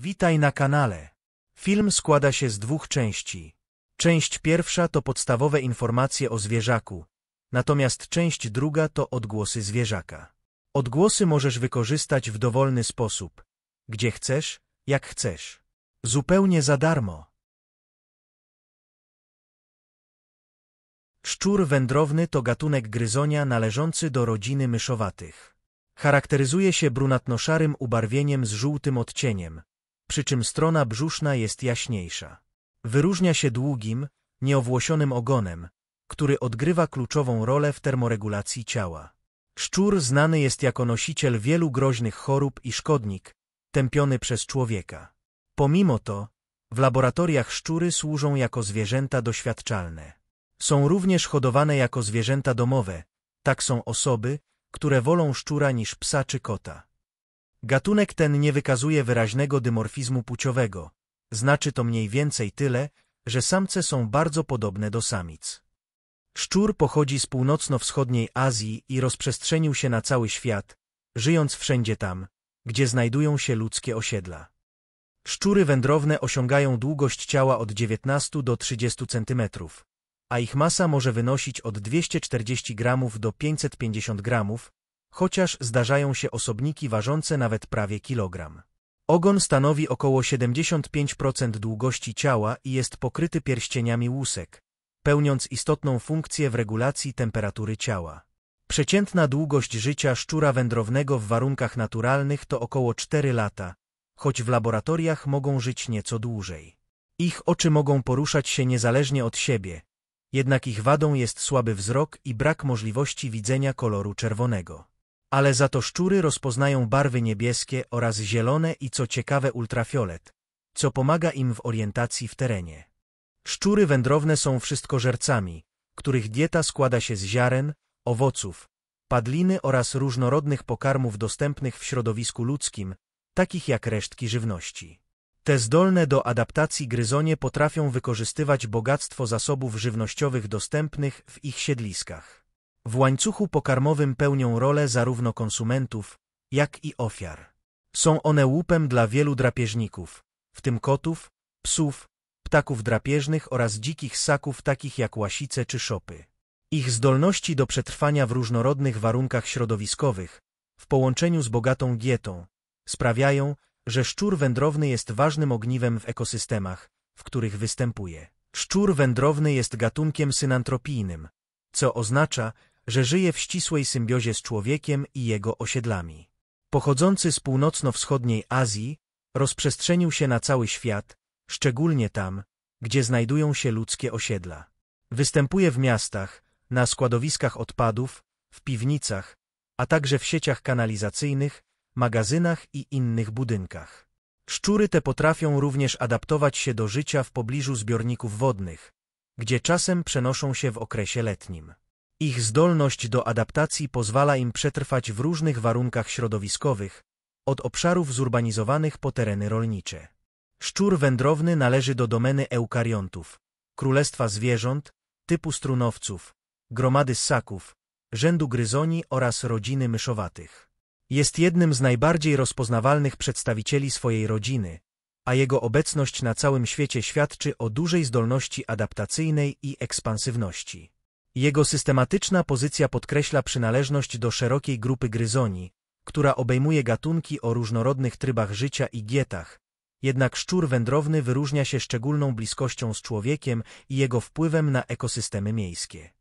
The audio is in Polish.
Witaj na kanale. Film składa się z dwóch części. Część pierwsza to podstawowe informacje o zwierzaku, natomiast część druga to odgłosy zwierzaka. Odgłosy możesz wykorzystać w dowolny sposób, gdzie chcesz, jak chcesz. Zupełnie za darmo. Szczur wędrowny to gatunek gryzonia należący do rodziny myszowatych. Charakteryzuje się brunatno-szarym ubarwieniem z żółtym odcieniem, przy czym strona brzuszna jest jaśniejsza. Wyróżnia się długim, nieowłosionym ogonem, który odgrywa kluczową rolę w termoregulacji ciała. Szczur znany jest jako nosiciel wielu groźnych chorób i szkodnik, tępiony przez człowieka. Pomimo to, w laboratoriach szczury służą jako zwierzęta doświadczalne. Są również hodowane jako zwierzęta domowe, tak są osoby, które wolą szczura niż psa czy kota. Gatunek ten nie wykazuje wyraźnego dymorfizmu płciowego. Znaczy to mniej więcej tyle, że samce są bardzo podobne do samic. Szczur pochodzi z północno-wschodniej Azji i rozprzestrzenił się na cały świat, żyjąc wszędzie tam, gdzie znajdują się ludzkie osiedla. Szczury wędrowne osiągają długość ciała od 19 do 30 cm, a ich masa może wynosić od 240 g do 550 gramów, chociaż zdarzają się osobniki ważące nawet prawie kilogram. Ogon stanowi około 75% długości ciała i jest pokryty pierścieniami łusek, pełniąc istotną funkcję w regulacji temperatury ciała. Przeciętna długość życia szczura wędrownego w warunkach naturalnych to około 4 lata, choć w laboratoriach mogą żyć nieco dłużej. Ich oczy mogą poruszać się niezależnie od siebie, jednak ich wadą jest słaby wzrok i brak możliwości widzenia koloru czerwonego ale za to szczury rozpoznają barwy niebieskie oraz zielone i co ciekawe ultrafiolet, co pomaga im w orientacji w terenie. Szczury wędrowne są wszystkożercami, których dieta składa się z ziaren, owoców, padliny oraz różnorodnych pokarmów dostępnych w środowisku ludzkim, takich jak resztki żywności. Te zdolne do adaptacji gryzonie potrafią wykorzystywać bogactwo zasobów żywnościowych dostępnych w ich siedliskach w łańcuchu pokarmowym pełnią rolę zarówno konsumentów, jak i ofiar. Są one łupem dla wielu drapieżników, w tym kotów, psów, ptaków drapieżnych oraz dzikich ssaków takich jak łasice czy szopy. Ich zdolności do przetrwania w różnorodnych warunkach środowiskowych, w połączeniu z bogatą dietą, sprawiają, że szczur wędrowny jest ważnym ogniwem w ekosystemach, w których występuje. Szczur wędrowny jest gatunkiem synantropijnym, co oznacza, że żyje w ścisłej symbiozie z człowiekiem i jego osiedlami. Pochodzący z północno-wschodniej Azji, rozprzestrzenił się na cały świat, szczególnie tam, gdzie znajdują się ludzkie osiedla. Występuje w miastach, na składowiskach odpadów, w piwnicach, a także w sieciach kanalizacyjnych, magazynach i innych budynkach. Szczury te potrafią również adaptować się do życia w pobliżu zbiorników wodnych, gdzie czasem przenoszą się w okresie letnim. Ich zdolność do adaptacji pozwala im przetrwać w różnych warunkach środowiskowych, od obszarów zurbanizowanych po tereny rolnicze. Szczur wędrowny należy do domeny eukariontów, królestwa zwierząt, typu strunowców, gromady ssaków, rzędu gryzoni oraz rodziny myszowatych. Jest jednym z najbardziej rozpoznawalnych przedstawicieli swojej rodziny, a jego obecność na całym świecie świadczy o dużej zdolności adaptacyjnej i ekspansywności. Jego systematyczna pozycja podkreśla przynależność do szerokiej grupy gryzoni, która obejmuje gatunki o różnorodnych trybach życia i dietach. Jednak szczur wędrowny wyróżnia się szczególną bliskością z człowiekiem i jego wpływem na ekosystemy miejskie.